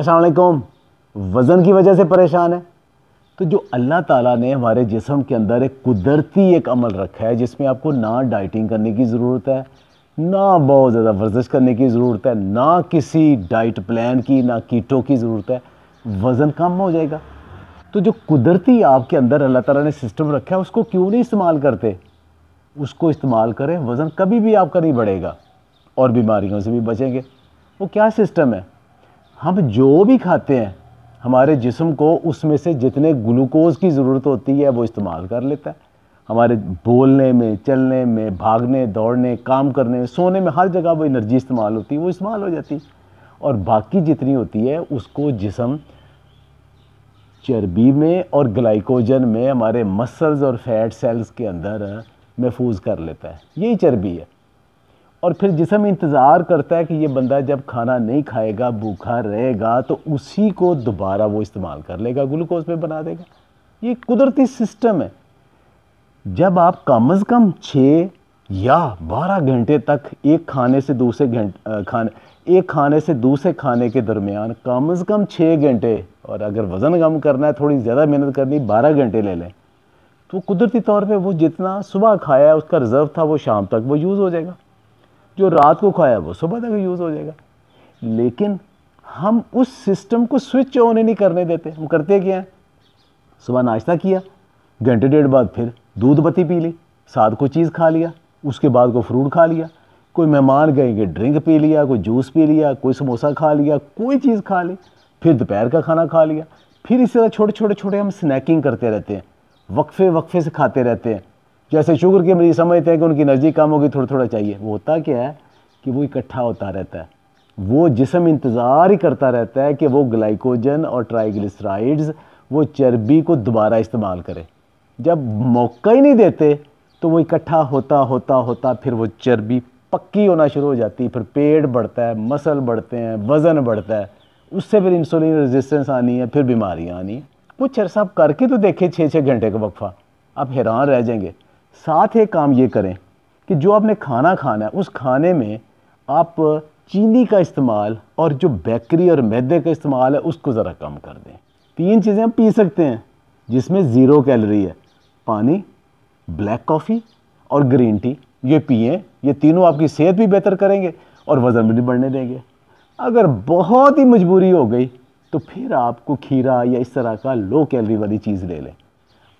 असलकुम वज़न की वजह से परेशान है तो जो अल्लाह ताला ने हमारे जिसम के अंदर एक कुदरती एक अमल रखा है जिसमें आपको ना डाइटिंग करने की ज़रूरत है ना बहुत ज़्यादा वर्जिश करने की ज़रूरत है ना किसी डाइट प्लान की ना कीटो की ज़रूरत है वज़न कम हो जाएगा तो जो कुदरती आपके अंदर अल्लाह ताला ने सिस्टम रखा है उसको क्यों नहीं इस्तेमाल करते उसको इस्तेमाल करें वज़न कभी भी आपका नहीं बढ़ेगा और बीमारियों से भी बचेंगे वो क्या सिस्टम है हम जो भी खाते हैं हमारे जिसम को उसमें से जितने ग्लूकोज की ज़रूरत होती है वो इस्तेमाल कर लेता है हमारे बोलने में चलने में भागने दौड़ने काम करने सोने में हर जगह वो एनर्जी इस्तेमाल होती है वो इस्तेमाल हो जाती है और बाकी जितनी होती है उसको जिसम चर्बी में और ग्लाइकोजन में हमारे मसल्स और फैट सेल्स के अंदर महफूज कर लेता है यही चर्बी है और फिर जिसम इंतज़ार करता है कि ये बंदा जब खाना नहीं खाएगा भूखा रहेगा तो उसी को दोबारा वो इस्तेमाल कर लेगा ग्लूकोज में बना देगा ये कुदरती सिस्टम है जब आप कम अज़ कम छः या बारह घंटे तक एक खाने से दूसरे घंटे खाने एक खाने से दूसरे खाने के दरमियान कम अज़ कम छः घंटे और अगर वज़न कम करना है थोड़ी ज़्यादा मेहनत करनी बारह घंटे ले लें तो कुदरती तौर पे वो जितना सुबह खाया है उसका रिज़र्व था वो शाम तक वो यूज़ हो जाएगा जो रात को खाया वो सुबह तक यूज़ हो जाएगा लेकिन हम उस सिस्टम को स्विच ऑन ही नहीं करने देते हम करते क्या हैं सुबह नाश्ता किया घंटे डेढ़ बाद फिर दूध बत्ती पी ली साथ कोई चीज़ खा लिया उसके बाद कोई फ्रूट खा लिया कोई मेहमान गए कि ड्रिंक पी लिया कोई जूस पी लिया कोई समोसा खा लिया कोई चीज़ खा ली फिर दोपहर का खाना खा लिया फिर इसी तरह छोटे छोटे छोटे हम स्नैकिंग करते रहते हैं वक्फे वक्फे से खाते रहते हैं जैसे शुगर के मरीज समझते हैं कि उनकी नज़दीक कम होगी थोड़ा थोड़ा चाहिए वो होता क्या है कि वो इकट्ठा होता रहता है वो जिसम इंतज़ार ही करता रहता है कि वो ग्लाइकोजन और ट्राइग्लिसराइड्स वो चर्बी को दोबारा इस्तेमाल करे जब मौका ही नहीं देते तो वो इकट्ठा होता होता होता फिर वो चर्बी पक्की होना शुरू हो जाती है फिर पेट बढ़ता है मसल बढ़ते हैं वज़न बढ़ता है उससे फिर इंसुलिन रेजिस्टेंस आनी है फिर बीमारियाँ आनी है कुछ अरसा आप करके तो देखें छः छः घंटे का वक्फा आप हैरान रह जाएंगे साथ एक काम ये करें कि जो आपने खाना खाना है उस खाने में आप चीनी का इस्तेमाल और जो बेकरी और मैदे का इस्तेमाल है उसको ज़रा कम कर दें तीन चीज़ें हम पी सकते हैं जिसमें ज़ीरो कैलोरी है पानी ब्लैक कॉफ़ी और ग्रीन टी ये पिए ये तीनों आपकी सेहत भी बेहतर करेंगे और वज़न भी बढ़ने देंगे अगर बहुत ही मजबूरी हो गई तो फिर आपको खीरा या इस तरह का लो कैलरी वाली चीज़ ले लें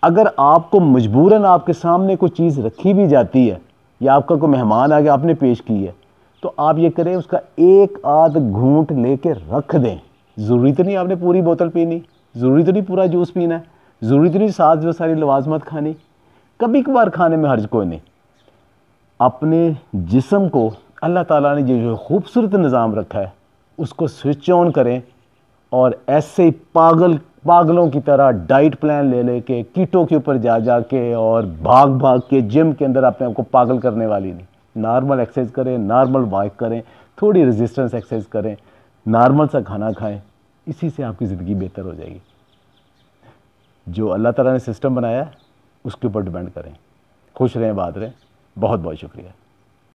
अगर आपको मजबूरन आपके सामने कोई चीज़ रखी भी जाती है या आपका कोई मेहमान आ गया आपने पेश की है तो आप ये करें उसका एक आध घूंट लेके रख दें ज़रूरी तो नहीं आपने पूरी बोतल पीनी ज़रूरी तो नहीं पूरा जूस पीना है ज़रूरी तो नहीं साथ जो सारी लवाजमत खानी कभी कभार खाने में हर्ज कोई नहीं अपने जिसम को अल्लाह ताला ने जो जो खूबसूरत निज़ाम रखा है उसको स्विच ऑन करें और ऐसे ही पागल पागलों की तरह डाइट प्लान ले लेके कीटों के ऊपर जा जा के और भाग भाग के जिम के अंदर अपने आप को पागल करने वाली नहीं नॉर्मल एक्सरसाइज करें नॉर्मल वॉक करें थोड़ी रेजिस्टेंस एक्सरसाइज करें नॉर्मल सा खाना खाएं इसी से आपकी ज़िंदगी बेहतर हो जाएगी जो अल्लाह ताला ने सिस्टम बनाया उसके ऊपर डिपेंड करें खुश रहें बात रहें बहुत बहुत शुक्रिया